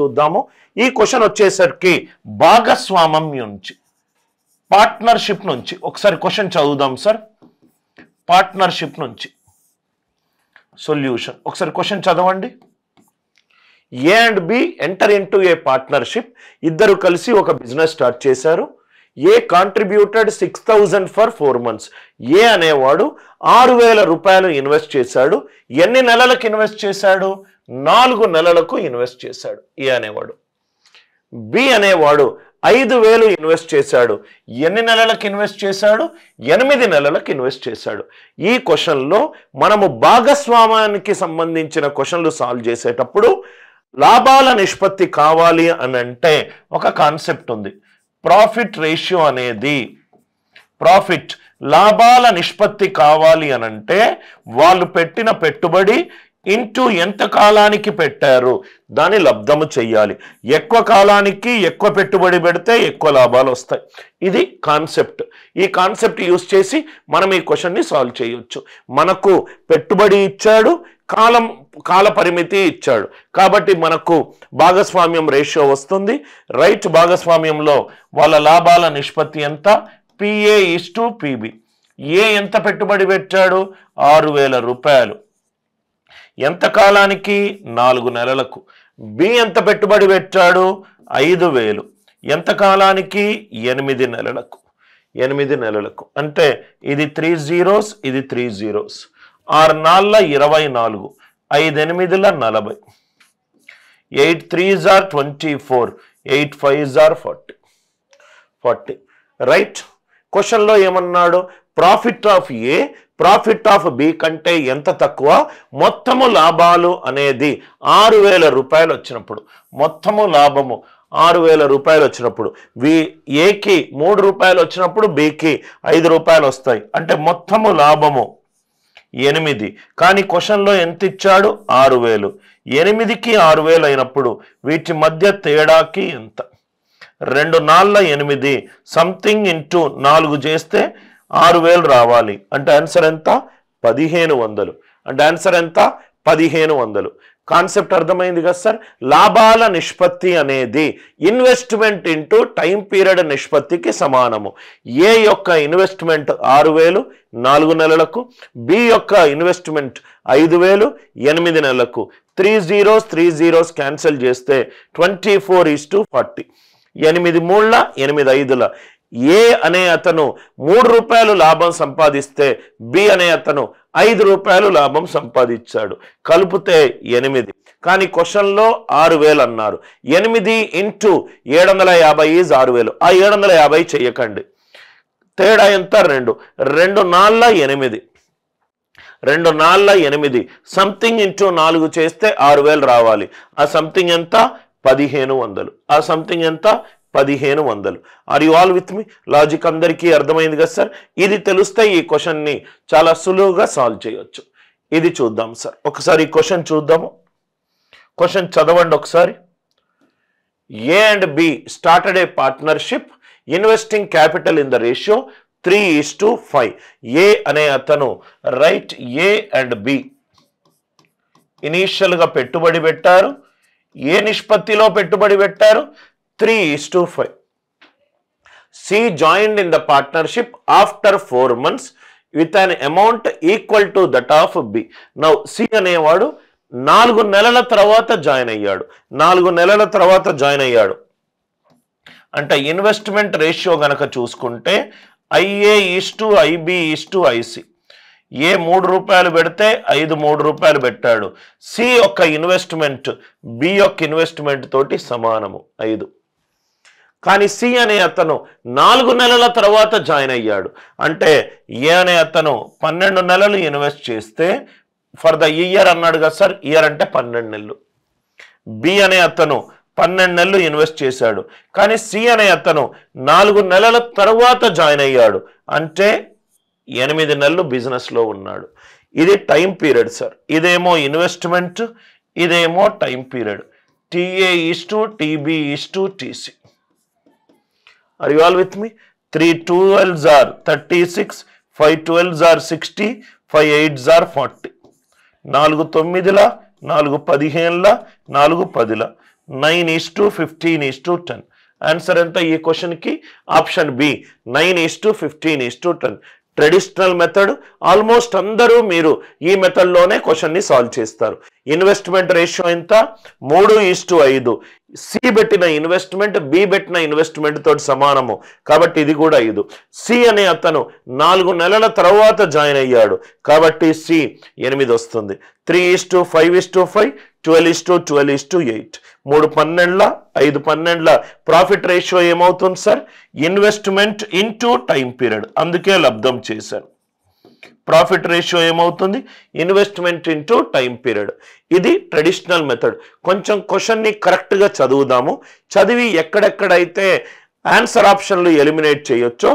చూద్దాము ఈ క్వశ్చన్ వచ్చేసరికి భాగస్వామ్యం నుంచి పార్ట్నర్షిప్ నుంచి ఒకసారి క్వశ్చన్ చదువుదాం సార్ పార్ట్నర్షిప్ నుంచి సొల్యూషన్ ఒకసారి క్వశ్చన్ చదవండి A and B enter into a partnership ఇద్దరు కలిసి ఒక బిజినెస్ స్టార్ట్ చేశారు A contributed six thousand for four months A అనేవాడు ఆరు వేల రూపాయలు ఇన్వెస్ట్ చేశాడు ఎన్ని నెలలకు ఇన్వెస్ట్ చేశాడు నాలుగు నెలలకు ఇన్వెస్ట్ చేశాడు ఏ అనేవాడు బి అనేవాడు ఐదు వేలు ఇన్వెస్ట్ చేశాడు ఎన్ని నెలలకు ఇన్వెస్ట్ చేశాడు ఎనిమిది నెలలకు ఇన్వెస్ట్ చేశాడు ఈ క్వశ్చన్లో మనము భాగస్వామానికి సంబంధించిన క్వశ్చన్లు సాల్వ్ చేసేటప్పుడు లాభాల నిష్పత్తి కావాలి అని అంటే ఒక కాన్సెప్ట్ ఉంది ప్రాఫిట్ రేషియో అనేది ప్రాఫిట్ లాభాల నిష్పత్తి కావాలి అనంటే వాళ్ళు పెట్టిన పెట్టుబడి ఇంటూ ఎంత కాలానికి పెట్టారు దాన్ని లబ్ధము చేయాలి ఎక్కువ కాలానికి ఎక్కువ పెట్టుబడి పెడితే ఎక్కువ లాభాలు వస్తాయి ఇది కాన్సెప్ట్ ఈ కాన్సెప్ట్ యూస్ చేసి మనం ఈ క్వశ్చన్ని సాల్వ్ చేయొచ్చు మనకు పెట్టుబడి ఇచ్చాడు కాలం కాల పరిమితి ఇచ్చాడు కాబట్టి మనకు భాగస్వామ్యం రేషియో వస్తుంది రైట్ భాగస్వామ్యంలో వాళ్ళ లాభాల నిష్పత్తి ఎంత PA is to PB A ఎంత పెట్టుబడి పెట్టాడు ఆరు వేల రూపాయలు ఎంత కాలానికి నాలుగు నెలలకు బి ఎంత పెట్టుబడి పెట్టాడు ఐదు వేలు ఎంత కాలానికి ఎనిమిది నెలలకు ఎనిమిది నెలలకు అంటే ఇది త్రీ జీరోస్ ఇది త్రీ జీరోస్ ఆరు నాళ్ళ ఇరవై నాలుగు ఐదు ఎనిమిదిల నలభై eight threes or twenty four eight fives or forty forty right క్వశ్చన్లో ఏమన్నాడు profit of A profit of B కంటే ఎంత తక్కువ మొత్తము లాభాలు అనేది ఆరు వేల రూపాయలు వచ్చినప్పుడు మొత్తము లాభము ఆరు వేల రూపాయలు వచ్చినప్పుడు వి ఏకి మూడు రూపాయలు వచ్చినప్పుడు బికి ఐదు రూపాయలు వస్తాయి అంటే మొత్తము లాభము ఎనిమిది కానీ క్వశ్చన్లో ఎంత ఇచ్చాడు ఆరు వేలు ఎనిమిదికి ఆరు వేలు అయినప్పుడు వీటి మధ్య తేడాకి ఎంత రెండు నాళ్ళ ఎనిమిది సంథింగ్ ఇంటూ నాలుగు చేస్తే ఆరు వేలు రావాలి అంటే ఆన్సర్ ఎంత పదిహేను వందలు అంటే ఆన్సర్ ఎంత పదిహేను వందలు కాన్సెప్ట్ అర్థమైంది కదా సార్ లాభాల నిష్పత్తి అనేది ఇన్వెస్ట్మెంట్ ఇంటూ టైం పీరియడ్ నిష్పత్తికి సమానము ఏ యొక్క ఇన్వెస్ట్మెంట్ ఆరు వేలు నాలుగు నెలలకు బి యొక్క ఇన్వెస్ట్మెంట్ ఐదు వేలు ఎనిమిది నెలలకు three zeros three zeros cancel చేస్తే twenty four is to forty ఎనిమిది మూళ్ళ ఎనిమిది ఐదుల ఏ అనే అతను మూడు రూపాయలు లాభం సంపాదిస్తే బి అనే అతను ఐదు రూపాయలు లాభం సంపాదించాడు కలిపితే ఎనిమిది కానీ క్వశ్చన్లో ఆరు వేలు అన్నారు ఎనిమిది ఇంటూ ఏడు వందల యాభై ఈజ్ ఆరు వేలు ఆ ఏడు వందల యాభై చెయ్యకండి తేడా ఎంత రెండు రెండు నాళ్ళ ఎనిమిది రెండు నాళ్ళ ఎనిమిది సంథింగ్ ఇంటూ నాలుగు చేస్తే ఆరు వేలు రావాలి ఆ సంథింగ్ ఎంత పదిహేను వందలు ఆ సంథింగ్ ఎంత పదిహేను వందలు are you all with me logic అందరికీ అర్థమైంది కదా సార్ ఇది తెలిస్తే ఈ క్వశ్చన్ని చాలా సులువుగా సాల్వ్ చేయొచ్చు ఇది చూద్దాం సార్ ఒకసారి ఈ క్వశ్చన్ చూద్దాము క్వశ్చన్ చదవండి ఒకసారి A and B started a partnership investing capital in the ratio three is to five A అనే అతను రైట్ ఏ అండ్ బి ఇనీషియల్గా పెట్టుబడి పెట్టారు ఏ నిష్పత్తిలో పెట్టుబడి పెట్టారు three is to five C join in the partnership after four months with an amount equal to that of B now C అనేవాడు నాలుగు నెలల తర్వాత జాయిన్ అయ్యాడు నాలుగు నెలల తర్వాత జాయిన్ అయ్యాడు అంటే ఇన్వెస్ట్మెంట్ రేషియో గనక చూసుకుంటే IA is to IB is to IC A మూడు రూపాయలు పెడితే ఐదు మూడు రూపాయలు పెట్టాడు సి యొక్క ఇన్వెస్ట్మెంట్ బి యొక్క ఇన్వెస్ట్మెంట్ తోటి సమానము ఐదు కానీ సి అనే అతను నాలుగు నెలల తర్వాత జాయిన్ అయ్యాడు అంటే ఏ అనే అతను పన్నెండు నెలలు ఇన్వెస్ట్ చేస్తే ఫర్ ద ఇయర్ అన్నాడు కదా సార్ ఇయర్ అంటే పన్నెండు నెలలు బి అనే అతను పన్నెండు నెలలు ఇన్వెస్ట్ చేశాడు కానీ సి అనే అతను నాలుగు నెలల తర్వాత జాయిన్ అయ్యాడు అంటే ఎనిమిది నెలలు బిజినెస్లో ఉన్నాడు ఇది టైం పీరియడ్ సార్ ఇదేమో ఇన్వెస్ట్మెంట్ ఇదేమో time period TA is to TB is to TC are you all with me three twelves or thirty six five twelves or sixty five eights or forty నాలుగు తొమ్మిదిల నాలుగు పదిహేనుల నాలుగు పదిల nine is to fifteen is to ten answer ఎంత ఈ క్వశ్చన్కి option B nine is to fifteen is to ten traditional method almost అందరూ మీరు ఈ మెథడ్లోనే క్వశ్చన్ని సాల్వ్ చేస్తారు ఇన్వెస్ట్మెంట్ రేషియో ఎంత మూడు ఈస్టు ఐదు సి పెట్టిన ఇన్వెస్ట్మెంట్ బి పెట్టిన ఇన్వెస్ట్మెంట్ తోటి సమానము కాబట్టి ఇది కూడా ఐదు సి అనే అతను నాలుగు నెలల తర్వాత జాయిన్ అయ్యాడు కాబట్టి సి ఎనిమిది వస్తుంది three to five to five twelve to twelve to eight మూడు పన్నెండ్ల ఐదు పన్నెండ్ల ప్రాఫిట్ రేషియో ఏమవుతుంది sir investment into time period అందుకే లబ్ధం చేశాను ప్రాఫిట్ రేషియో ఏమవుతుంది ఇన్వెస్ట్మెంట్ ఇంటూ టైం పీరియడ్ ఇది ట్రెడిషనల్ మెథడ్ కొంచెం క్వశ్చన్ని కరెక్ట్గా చదువుదాము చదివి ఎక్కడెక్కడైతే ఆన్సర్ ఆప్షన్లు ఎలిమినేట్ చేయొచ్చో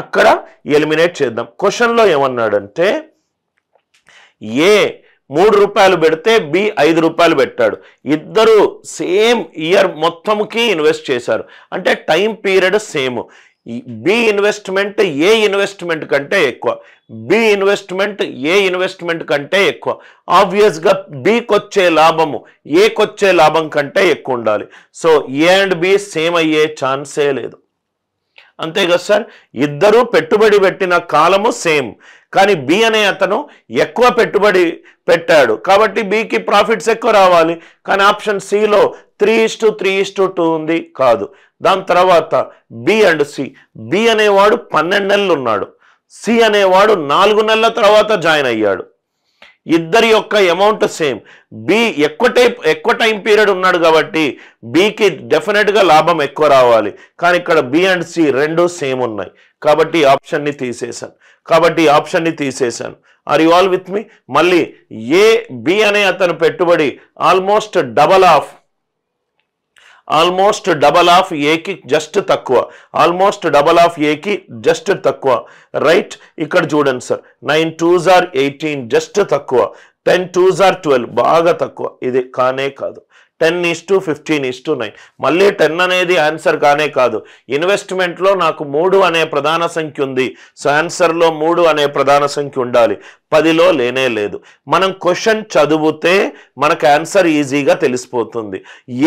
అక్కడ ఎలిమినేట్ చేద్దాం క్వశ్చన్లో ఏమన్నాడంటే ఏ మూడు రూపాయలు పెడితే బి ఐదు రూపాయలు పెట్టాడు ఇద్దరు సేమ్ ఇయర్ మొత్తంకి ఇన్వెస్ట్ చేశారు అంటే time period same B investment A investment కంటే ఎక్కువ బి ఇన్వెస్ట్మెంట్ ఏ ఇన్వెస్ట్మెంట్ కంటే ఎక్కువ ఆబ్వియస్గా బీకొచ్చే లాభము ఏకొచ్చే లాభం కంటే ఎక్కువ ఉండాలి so A and B same అయ్యే ఛాన్సే లేదు అంతే కదా సార్ ఇద్దరూ పెట్టుబడి పెట్టిన కాలము సేమ్ కానీ బి అనే అతను ఎక్కువ పెట్టుబడి పెట్టాడు కాబట్టి బికి ప్రాఫిట్స్ ఎక్కువ రావాలి కానీ ఆప్షన్ సిలో three is to three is to two ఉంది కాదు దాని తర్వాత బి అండ్ సి బి అనేవాడు పన్నెండు నెలలు ఉన్నాడు సి అనేవాడు నాలుగు నెలల తర్వాత జాయిన్ అయ్యాడు ఇద్దరి యొక్క అమౌంట్ సేమ్ బి ఎక్కువ టైప్ ఎక్కువ టైం పీరియడ్ ఉన్నాడు కాబట్టి బికి డెఫినెట్గా లాభం ఎక్కువ రావాలి కానీ ఇక్కడ బి అండ్ సి రెండు సేమ్ ఉన్నాయి కాబట్టి ఆప్షన్ని తీసేశాను కాబట్టి ఆప్షన్ని తీసేశాను are you all with me మళ్ళీ ఏ బి అనే అతను పెట్టుబడి almost double of almost double of ఏకి జస్ట్ తక్కువ ఆల్మోస్ట్ డబల్ ఆఫ్ ఏకి జస్ట్ తక్కువ రైట్ ఇక్కడ చూడండి sir nine twos are eighteen just తక్కువ టెన్ టూ జార్ ట్వెల్వ్ బాగా తక్కువ ఇది కానే కాదు ten is to fifteen is to nine మళ్ళీ టెన్ అనేది ఆన్సర్ కానే కాదు ఇన్వెస్ట్మెంట్లో నాకు మూడు అనే ప్రధాన సంఖ్య ఉంది సో ఆన్సర్లో మూడు అనే ప్రధాన సంఖ్య ఉండాలి పదిలో లేనే లేదు మనం క్వశ్చన్ చదివితే మనకు ఆన్సర్ ఈజీగా తెలిసిపోతుంది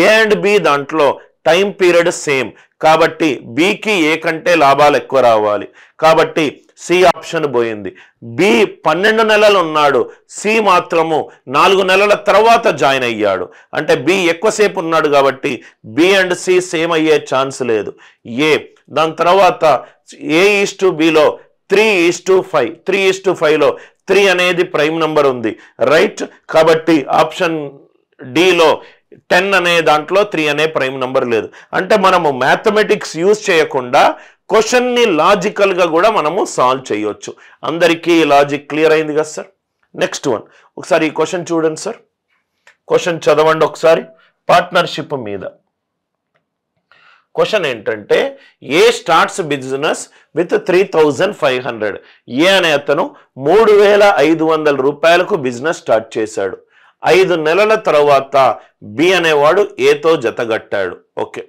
ఏ అండ్ బి దాంట్లో టైం పీరియడ్ సేమ్ కాబట్టి బీకి ఏ కంటే లాభాలు ఎక్కువ రావాలి కాబట్టి సి ఆప్షన్ పోయింది బి పన్నెండు నెలలు ఉన్నాడు సి మాత్రము నాలుగు నెలల తర్వాత జాయిన్ అయ్యాడు అంటే బి ఎక్కువసేపు ఉన్నాడు కాబట్టి బి అండ్ సి సేమ్ అయ్యే ఛాన్స్ లేదు ఏ దాని తర్వాత ఏ ఈస్ టు బిలో three is to five three is to ఫైవ్లో త్రీ అనేది ప్రైమ్ నంబర్ ఉంది రైట్ కాబట్టి ఆప్షన్ డిలో టెన్ అనే దాంట్లో త్రీ అనే ప్రైమ్ నంబర్ లేదు అంటే మనము మ్యాథమెటిక్స్ యూజ్ చేయకుండా క్వశ్చన్ని లాజికల్గా కూడా మనము సాల్వ్ చేయొచ్చు అందరికీ లాజిక్ క్లియర్ అయింది కదా సార్ నెక్స్ట్ వన్ ఒకసారి ఈ క్వశ్చన్ చూడండి సార్ క్వశ్చన్ చదవండి ఒకసారి పార్ట్నర్షిప్ మీద క్వశ్చన్ ఏంటంటే A starts business with three thousand five hundred A అనే అతను మూడు వేల ఐదు వందల రూపాయలకు బిజినెస్ స్టార్ట్ చేశాడు ఐదు నెలల తర్వాత బి అనేవాడు ఏతో జతగట్టాడు ఓకే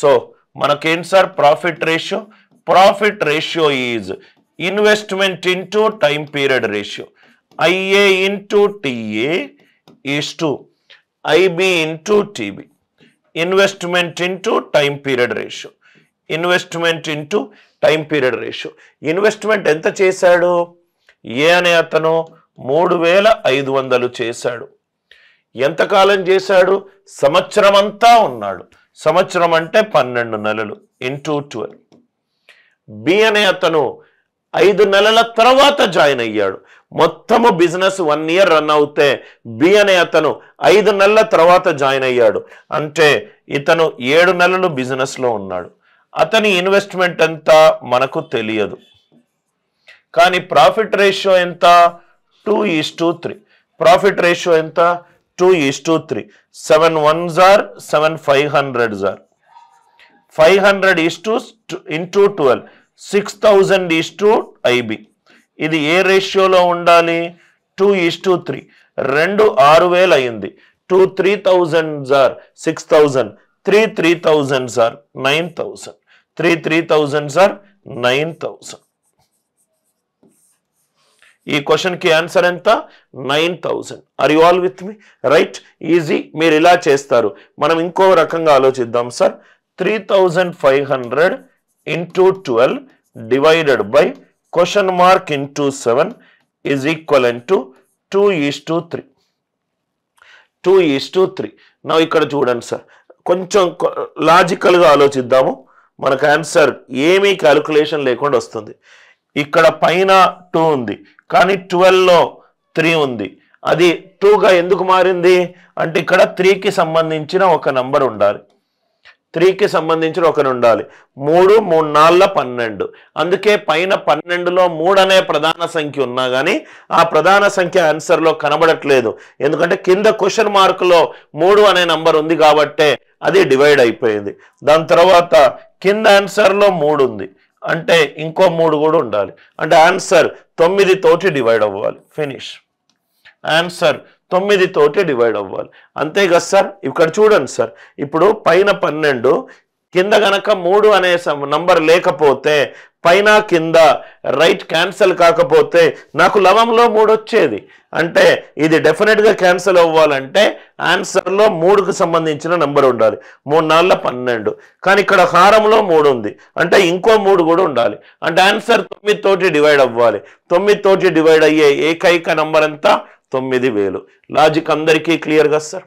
సో మనకేంటి sir profit ratio profit ratio is investment into time period ratio IA into TA is to IB into TB investment into time period ratio investment into time period ratio investment ఎంత చేశాడు ఏ అనే అతను మూడు వేల ఐదు వందలు చేశాడు ఎంతకాలం చేశాడు సంవత్సరం అంతా ఉన్నాడు సంవత్సరం అంటే పన్నెండు నెలలు ఇంటూ ట్వెల్వ్ బి అనే అతను ఐదు నెలల తర్వాత జాయిన్ అయ్యాడు మొత్తము బిజినెస్ వన్ ఇయర్ రన్ అవుతే బి అనే అతను ఐదు నెలల తర్వాత జాయిన్ అయ్యాడు అంటే ఇతను ఏడు నెలలు బిజినెస్లో ఉన్నాడు అతని ఇన్వెస్ట్మెంట్ ఎంత మనకు తెలియదు కానీ ప్రాఫిట్ రేషియో ఎంత two is to three profit ratio ఎంత two is to three seven ones or seven five hundreds or five hundred two to into twelve six thousand is to IB ఇది A రేషియోలో ఉండాలి two is to three రెండు ఆరు వేలు అయింది two three thousand or six thousand three three thousand or nine thousand three three thousand or nine thousand ఈ క్వశ్చన్కి answer ఎంత nine thousand are you all with me right easy మీరు ఇలా చేస్తారు మనం ఇంకో రకంగా ఆలోచిద్దాం sir three thousand five hundred into twelve divided by question mark into seven is equal and two is to three two is to three నా ఇక్కడ చూడండి సార్ కొంచెం లాజికల్గా ఆలోచిద్దాము మనకు ఆన్సర్ ఏమీ క్యాలిక్యులేషన్ లేకుండా వస్తుంది ఇక్కడ పైన టూ ఉంది కానీ ట్వెల్వ్లో త్రీ ఉంది అది టూగా ఎందుకు మారింది అంటే ఇక్కడ త్రీకి సంబంధించిన ఒక నంబర్ ఉండాలి త్రీకి సంబంధించిన ఒకరు ఉండాలి మూడు మూడు నాలుగు పన్నెండు అందుకే పైన పన్నెండులో మూడు అనే ప్రధాన సంఖ్య ఉన్నా కానీ ఆ ప్రధాన సంఖ్య ఆన్సర్లో కనబడట్లేదు ఎందుకంటే కింద క్వశ్చన్ మార్కులో మూడు అనే నంబర్ ఉంది కాబట్టే అది డివైడ్ అయిపోయింది దాని తర్వాత కింద ఆన్సర్లో మూడు ఉంది అంటే ఇంకో మూడు కూడా ఉండాలి అంటే ఆన్సర్ తొమ్మిది తోటి డివైడ్ అవ్వాలి ఫినిష్ ఆన్సర్ తొమ్మిది తోటి డివైడ్ అవ్వాలి అంతే కదా సార్ ఇక్కడ చూడండి సార్ ఇప్పుడు పైన పన్నెండు కింద గనక మూడు అనే నంబర్ లేకపోతే పైన కింద రైట్ క్యాన్సల్ కాకపోతే నాకు లవంలో మూడు వచ్చేది అంటే ఇది డెఫినెట్గా క్యాన్సల్ అవ్వాలంటే ఆన్సర్లో మూడుకు సంబంధించిన నెంబర్ ఉండాలి మూడు నాలుగు పన్నెండు కానీ ఇక్కడ హారంలో మూడు ఉంది అంటే ఇంకో మూడు కూడా ఉండాలి అంటే ఆన్సర్ తొమ్మిది తోటి డివైడ్ అవ్వాలి తొమ్మిది తోటి డివైడ్ అయ్యే ఏకైక నంబర్ అంతా తొమ్మిది వేలు లాజిక్ అందరికీ క్లియర్గా సార్